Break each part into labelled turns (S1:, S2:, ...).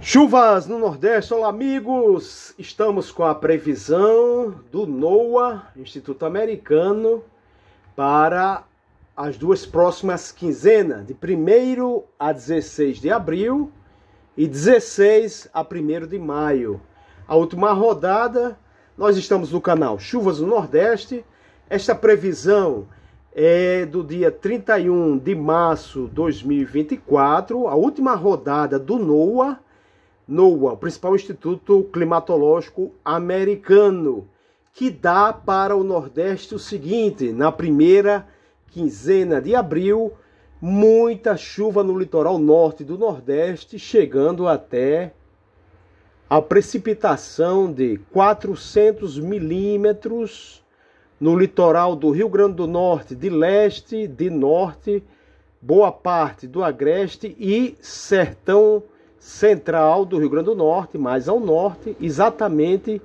S1: Chuvas no Nordeste, olá amigos! Estamos com a previsão do NOAA, Instituto Americano, para as duas próximas quinzenas, de 1 a 16 de abril e 16 a 1 de maio. A última rodada, nós estamos no canal Chuvas no Nordeste. Esta previsão é do dia 31 de março de 2024, a última rodada do NOAA NOAA, o principal instituto climatológico americano, que dá para o Nordeste o seguinte: na primeira quinzena de abril, muita chuva no litoral norte do Nordeste, chegando até a precipitação de 400 milímetros no litoral do Rio Grande do Norte, de leste, de norte, boa parte do agreste e sertão central do Rio Grande do Norte, mais ao norte, exatamente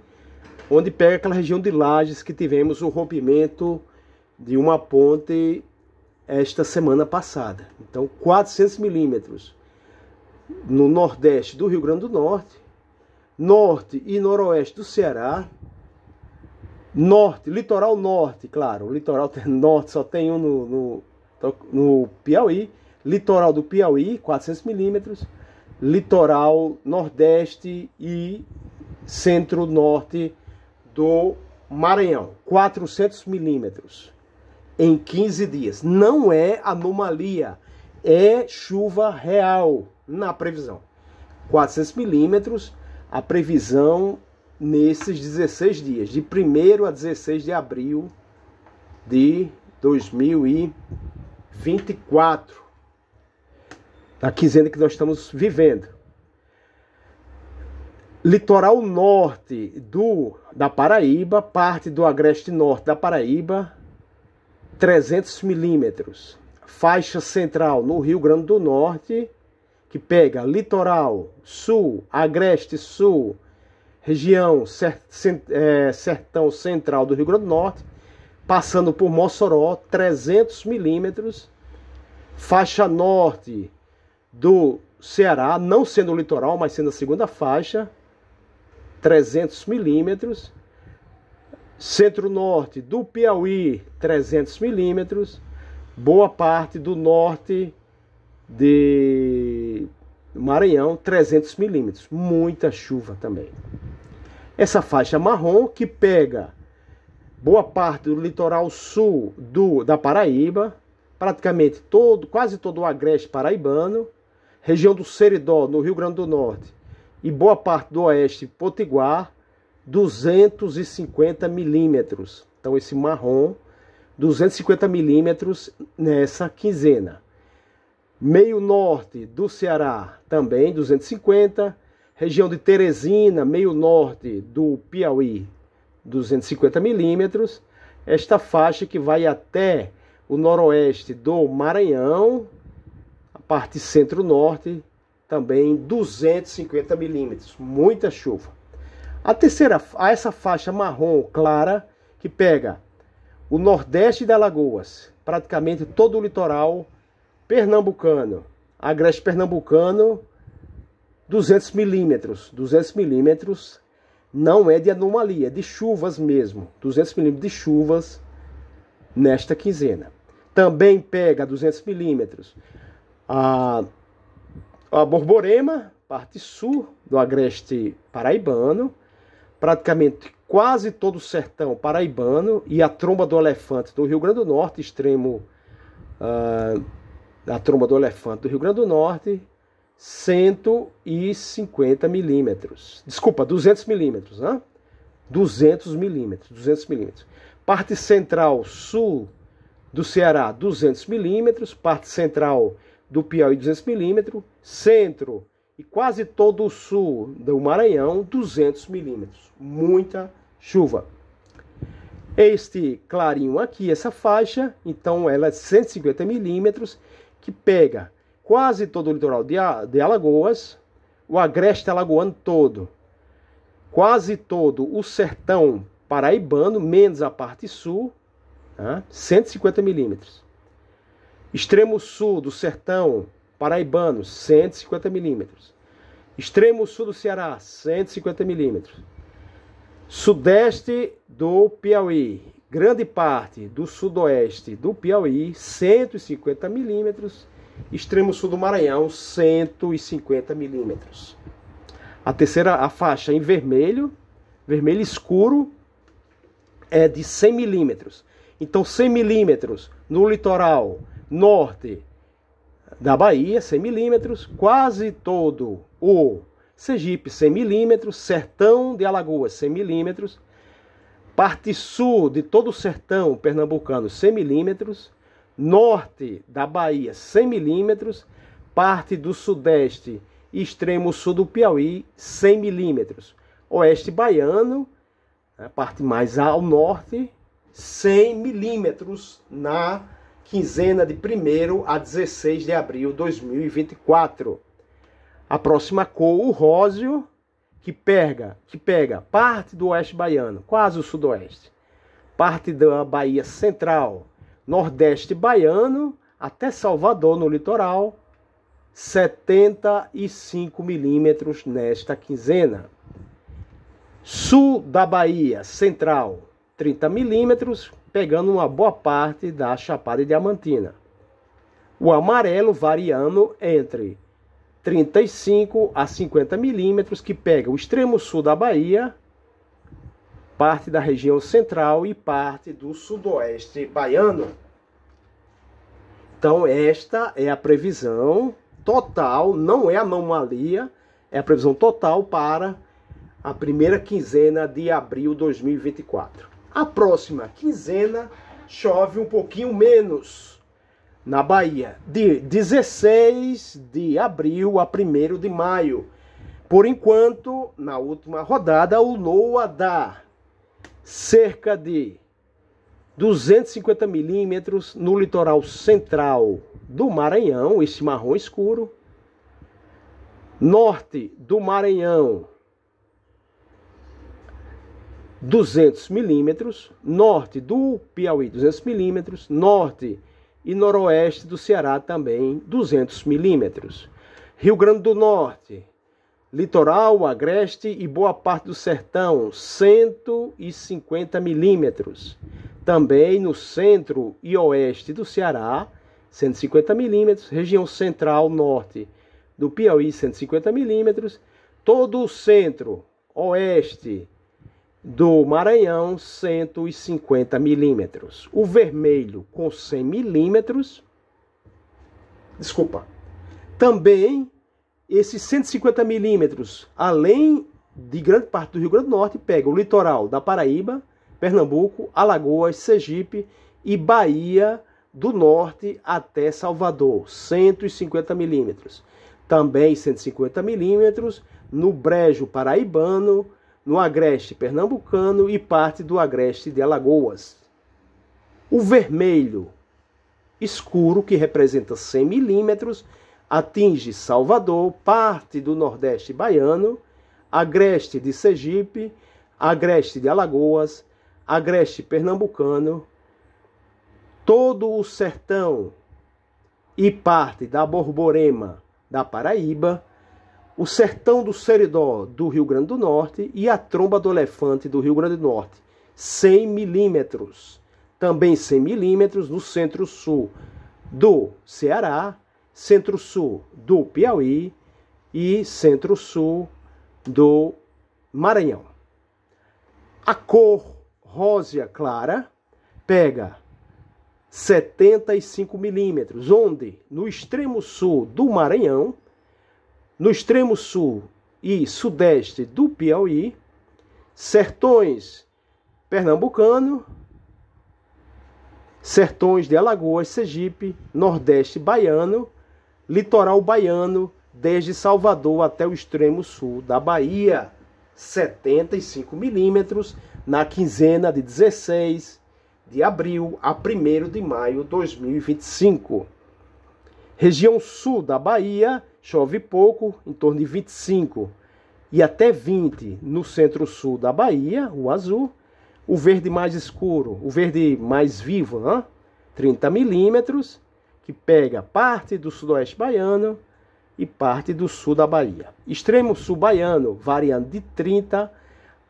S1: onde pega aquela região de Lages que tivemos o rompimento de uma ponte esta semana passada. Então, 400 milímetros no nordeste do Rio Grande do Norte, norte e noroeste do Ceará, norte, litoral norte, claro, o litoral norte só tem um no, no, no Piauí, litoral do Piauí, 400 milímetros, litoral nordeste e centro-norte do Maranhão. 400 milímetros em 15 dias. Não é anomalia, é chuva real na previsão. 400 milímetros, a previsão nesses 16 dias, de 1 a 16 de abril de 2024 a quinzena que nós estamos vivendo. Litoral norte do da Paraíba, parte do agreste norte da Paraíba, 300 milímetros. Faixa central no Rio Grande do Norte, que pega litoral sul, agreste sul, região é, sertão central do Rio Grande do Norte, passando por Mossoró, 300 milímetros. Faixa norte do Ceará, não sendo o litoral, mas sendo a segunda faixa, 300 milímetros. Centro-norte do Piauí, 300 milímetros. Boa parte do norte de Maranhão, 300 milímetros. Muita chuva também. Essa faixa marrom que pega boa parte do litoral sul do, da Paraíba, praticamente todo, quase todo o agreste paraibano, região do Seridó, no Rio Grande do Norte, e boa parte do oeste potiguar, 250 milímetros. Então, esse marrom, 250 milímetros nessa quinzena. Meio norte do Ceará, também 250. Região de Teresina, meio norte do Piauí, 250 milímetros. Esta faixa que vai até o noroeste do Maranhão, parte centro-norte também 250 milímetros, muita chuva. A terceira, a essa faixa marrom clara que pega o nordeste de Alagoas, praticamente todo o litoral pernambucano, agreste pernambucano, 200 milímetros, 200 milímetros não é de anomalia, é de chuvas mesmo, 200 milímetros de chuvas nesta quinzena. Também pega 200 milímetros a, a Borborema, parte sul do agreste paraibano, praticamente quase todo o sertão paraibano e a tromba do elefante do Rio Grande do Norte, extremo ah, da tromba do elefante do Rio Grande do Norte, 150 milímetros. Desculpa, 200 milímetros, né? 200 milímetros, 200 milímetros. Parte central sul do Ceará, 200 milímetros. Parte central do Piauí 200mm, centro e quase todo o sul do Maranhão 200 milímetros. Muita chuva. Este clarinho aqui, essa faixa, então ela é 150 milímetros, que pega quase todo o litoral de, de Alagoas, o agreste alagoano todo, quase todo o sertão paraibano, menos a parte sul, 150 tá? milímetros. Extremo sul do sertão paraibano, 150 milímetros. Extremo sul do Ceará, 150 milímetros. Sudeste do Piauí, grande parte do sudoeste do Piauí, 150 milímetros. Extremo sul do Maranhão, 150 milímetros. A terceira a faixa em vermelho, vermelho escuro, é de 100 milímetros. Então, 100 milímetros no litoral norte da Bahia, 100 milímetros, quase todo o Sergipe, 100 milímetros, Sertão de Alagoas, 100 milímetros, parte sul de todo o sertão pernambucano, 100 milímetros, norte da Bahia, 100 milímetros, parte do sudeste e extremo sul do Piauí, 100 milímetros, oeste baiano, a né, parte mais ao norte, 100 milímetros na Bahia quinzena de 1 a 16 de abril de 2024. A próxima cor, o róseo, que pega, que pega parte do oeste baiano, quase o sudoeste, parte da Bahia Central, nordeste baiano até Salvador no litoral, 75 milímetros nesta quinzena. Sul da Bahia Central, 30 milímetros, pegando uma boa parte da Chapada Diamantina. O amarelo variando entre 35 a 50 milímetros, que pega o extremo sul da Bahia, parte da região central e parte do sudoeste baiano. Então, esta é a previsão total, não é anomalia, é a previsão total para a primeira quinzena de abril de 2024. A próxima quinzena chove um pouquinho menos na Bahia, de 16 de abril a 1 de maio. Por enquanto, na última rodada, o NOAA dá cerca de 250 milímetros no litoral central do Maranhão, esse marrom escuro, norte do Maranhão, 200 milímetros, norte do Piauí 200 milímetros, norte e noroeste do Ceará também 200 milímetros. Rio Grande do Norte, litoral, agreste e boa parte do sertão 150 milímetros. Também no centro e oeste do Ceará 150 milímetros, região central norte do Piauí 150 milímetros, todo o centro, oeste do Maranhão, 150 milímetros. O vermelho com 100 milímetros. Desculpa. Também esses 150 milímetros, além de grande parte do Rio Grande do Norte, pega o litoral da Paraíba, Pernambuco, Alagoas, Sergipe e Bahia do Norte até Salvador, 150 milímetros. Também 150 milímetros no Brejo Paraibano, no agreste pernambucano e parte do agreste de Alagoas. O vermelho escuro, que representa 100 milímetros, atinge Salvador, parte do Nordeste baiano, agreste de Sergipe, agreste de Alagoas, agreste pernambucano, todo o sertão e parte da Borborema da Paraíba o Sertão do Seridó do Rio Grande do Norte e a Tromba do Elefante do Rio Grande do Norte, 100 milímetros. Também 100 milímetros no centro-sul do Ceará, centro-sul do Piauí e centro-sul do Maranhão. A cor rosa clara pega 75 milímetros, onde no extremo sul do Maranhão no extremo sul e sudeste do Piauí, sertões pernambucano, sertões de Alagoas, Sergipe, nordeste baiano, litoral baiano, desde Salvador até o extremo sul da Bahia, 75 milímetros, na quinzena de 16 de abril a 1 de maio de 2025. Região sul da Bahia, chove pouco, em torno de 25 e até 20 no centro-sul da Bahia, o azul. O verde mais escuro, o verde mais vivo, né? 30 milímetros, que pega parte do sudoeste baiano e parte do sul da Bahia. Extremo sul baiano, variando de 30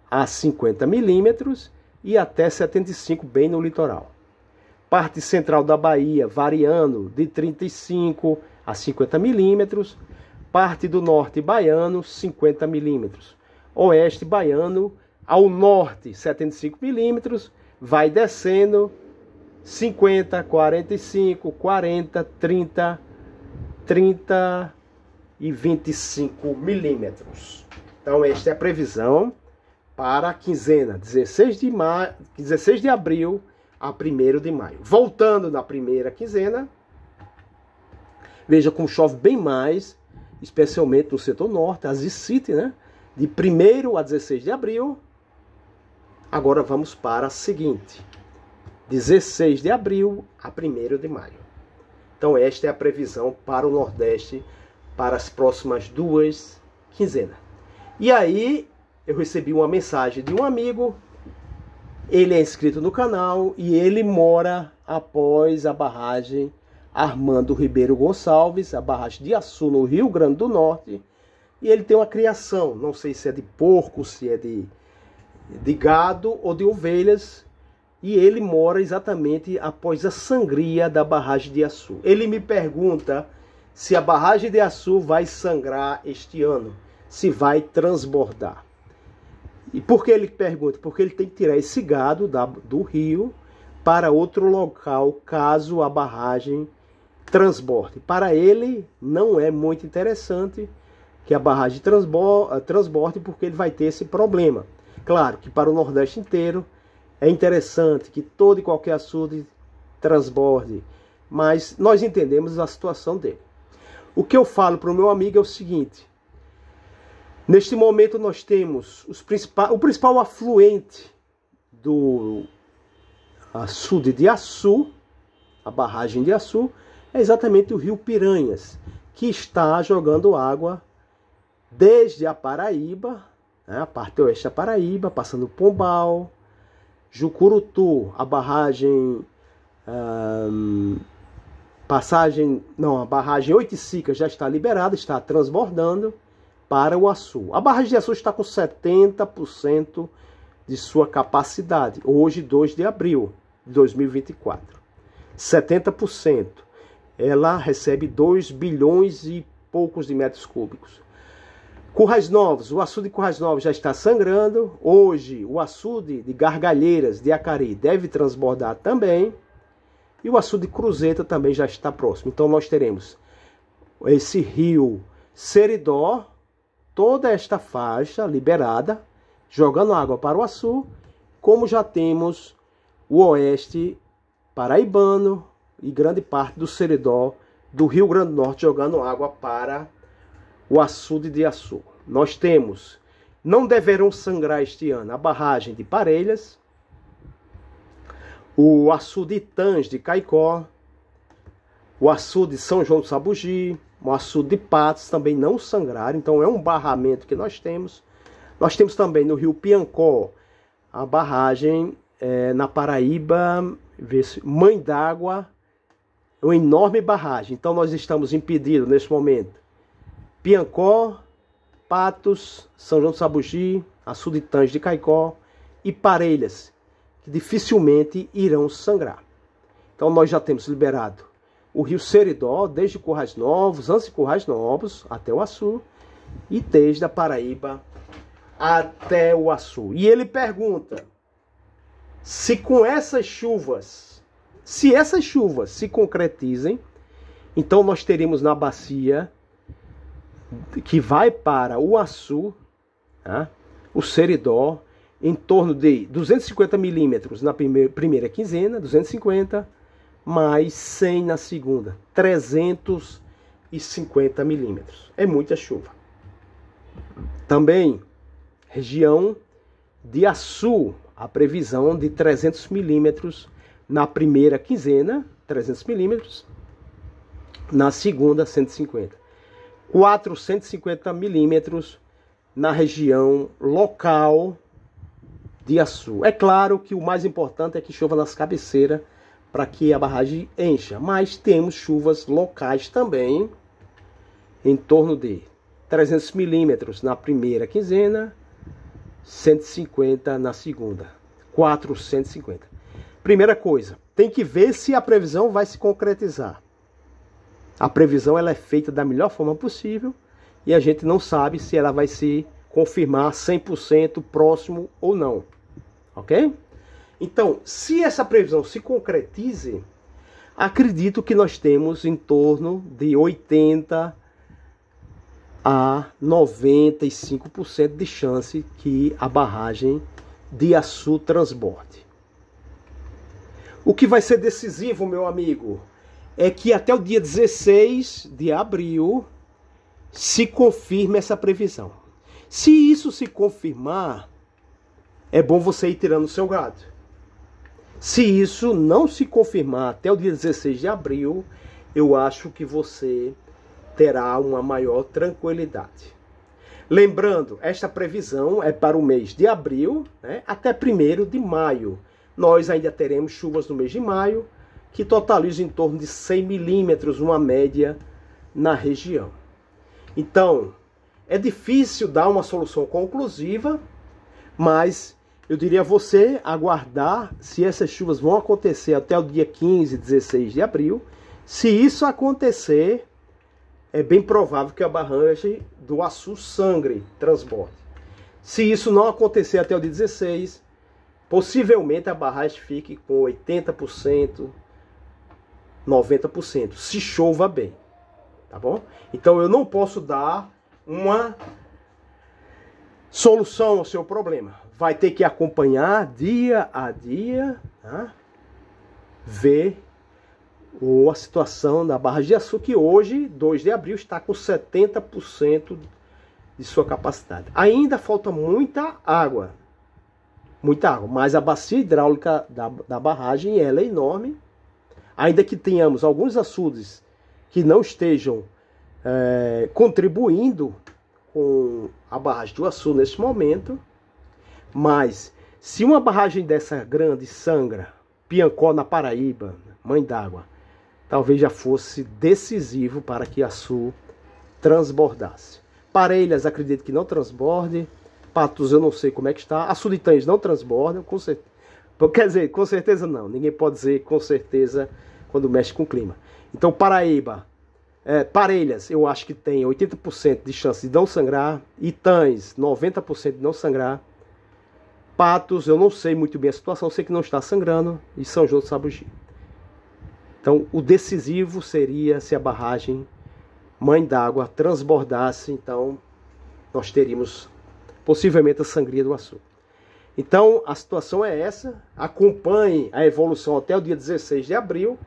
S1: a 50 milímetros e até 75 bem no litoral. Parte central da Bahia, variando de 35 a a 50 milímetros, parte do norte baiano 50 milímetros, oeste baiano ao norte 75 milímetros, vai descendo 50, 45, 40, 30, 30 e 25 milímetros. Então esta é a previsão para a quinzena, 16 de, ma... 16 de abril a 1 de maio. Voltando na primeira quinzena, Veja como chove bem mais, especialmente no setor norte, as City, né? De 1 a 16 de abril. Agora vamos para a seguinte: 16 de abril a 1 de maio. Então, esta é a previsão para o Nordeste para as próximas duas quinzenas. E aí, eu recebi uma mensagem de um amigo. Ele é inscrito no canal e ele mora após a barragem Armando Ribeiro Gonçalves, a barragem de Açu, no Rio Grande do Norte. E ele tem uma criação, não sei se é de porco, se é de, de gado ou de ovelhas. E ele mora exatamente após a sangria da barragem de Açu. Ele me pergunta se a barragem de Açu vai sangrar este ano, se vai transbordar. E por que ele pergunta? Porque ele tem que tirar esse gado da, do rio para outro local caso a barragem transborde. Para ele, não é muito interessante que a barragem eh, transborde, porque ele vai ter esse problema. Claro que para o Nordeste inteiro é interessante que todo e qualquer açude transborde, mas nós entendemos a situação dele. O que eu falo para o meu amigo é o seguinte: neste momento nós temos o principal afluente do açude de Açu, a barragem de Açu, é exatamente o rio Piranhas, que está jogando água desde a Paraíba, né, a parte oeste da Paraíba, passando Pombal, Jucurutu, a barragem. Hum, passagem, não, a barragem Oiticica já está liberada, está transbordando para o Açu. A barragem de Açu está com 70% de sua capacidade, hoje 2 de abril de 2024. 70% ela recebe 2 bilhões e poucos de metros cúbicos. Currais Novos, o açude de Currais Novos já está sangrando. Hoje, o açude de Gargalheiras de Acari deve transbordar também. E o açude de Cruzeta também já está próximo. Então, nós teremos esse rio Seridó, toda esta faixa liberada, jogando água para o Açu, como já temos o oeste paraibano, e grande parte do seridó do Rio Grande do Norte jogando água para o açude de Açu. Nós temos, não deverão sangrar este ano a barragem de Parelhas, o açude Itãs de Caicó, o açude São João do Sabugi, o açude de Patos também não sangraram, então é um barramento que nós temos. Nós temos também no rio Piancó a barragem é, na Paraíba, Mãe d'Água, uma enorme barragem. Então nós estamos impedidos neste momento. Piancó, Patos, São João do Sabugi, Açuditãs de Caicó e Parelhas, que dificilmente irão sangrar. Então nós já temos liberado o rio Seridó, desde Currais Novos, antes de Currais Novos, até o Açu, e desde a Paraíba até o Açu. E ele pergunta se com essas chuvas se essas chuvas se concretizem, então nós teremos na bacia que vai para o Açu, tá? o Seridó, em torno de 250 milímetros na primeira quinzena, 250, mais 100 na segunda, 350 milímetros. É muita chuva. Também, região de Açu, a previsão de 300 milímetros na primeira quinzena, 300 milímetros. Na segunda, 150. 450 milímetros na região local de Açu. É claro que o mais importante é que chova nas cabeceiras para que a barragem encha, mas temos chuvas locais também em torno de 300 milímetros na primeira quinzena, 150 na segunda, 450. Primeira coisa, tem que ver se a previsão vai se concretizar. A previsão ela é feita da melhor forma possível e a gente não sabe se ela vai se confirmar 100% próximo ou não. OK? Então, se essa previsão se concretize, acredito que nós temos em torno de 80 a 95% de chance que a barragem de açúcar transborde. O que vai ser decisivo, meu amigo, é que até o dia 16 de abril se confirme essa previsão. Se isso se confirmar, é bom você ir tirando o seu gado. Se isso não se confirmar até o dia 16 de abril, eu acho que você terá uma maior tranquilidade. Lembrando, esta previsão é para o mês de abril né, até 1 de maio nós ainda teremos chuvas no mês de maio, que totalizam em torno de 100 milímetros, uma média na região. Então, é difícil dar uma solução conclusiva, mas eu diria a você aguardar se essas chuvas vão acontecer até o dia 15, 16 de abril. Se isso acontecer, é bem provável que a barragem do Açu Sangre transborde. Se isso não acontecer até o dia 16, Possivelmente a barragem fique com 80%, 90%, se chova bem. Tá bom? Então eu não posso dar uma solução ao seu problema. Vai ter que acompanhar dia a dia, né? ver a situação da Barra de Açúcar, que hoje, 2 de abril, está com 70% de sua capacidade. Ainda falta muita água, muita água. Mas a bacia hidráulica da, da barragem ela é enorme. Ainda que tenhamos alguns açudes que não estejam é, contribuindo com a barragem do Açu neste momento, mas se uma barragem dessa grande sangra, Piancó na Paraíba, mãe d'água, talvez já fosse decisivo para que Açu transbordasse. Parelhas acredito que não transborde, Patos eu não sei como é que está. As Sulitãs não transbordam, com certeza. Quer dizer, com certeza não. Ninguém pode dizer com certeza quando mexe com o clima. Então, Paraíba, é, Parelhas, eu acho que tem 80% de chance de não sangrar. Itães, 90% de não sangrar. Patos, eu não sei muito bem a situação, sei que não está sangrando. E São João do Sabugi. Então, o decisivo seria se a barragem Mãe d'Água transbordasse. Então, nós teríamos possivelmente a sangria do açúcar. Então a situação é essa, acompanhe a evolução até o dia 16 de abril.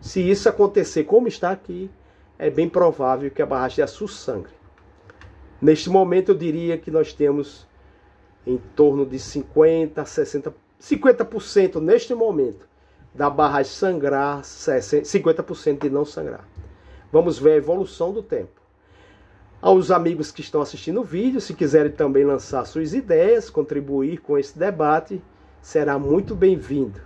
S1: Se isso acontecer como está aqui, é bem provável que a barragem de açúcar sangre. Neste momento eu diria que nós temos em torno de 50 60 50% neste momento da barragem sangrar, 50% de não sangrar. Vamos ver a evolução do tempo aos amigos que estão assistindo o vídeo, se quiserem também lançar suas ideias, contribuir com esse debate, será muito bem-vindo.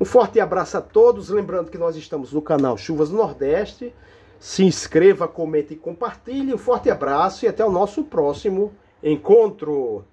S1: Um forte abraço a todos, lembrando que nós estamos no canal Chuvas do Nordeste. Se inscreva, comente e compartilhe. Um forte abraço e até o nosso próximo encontro.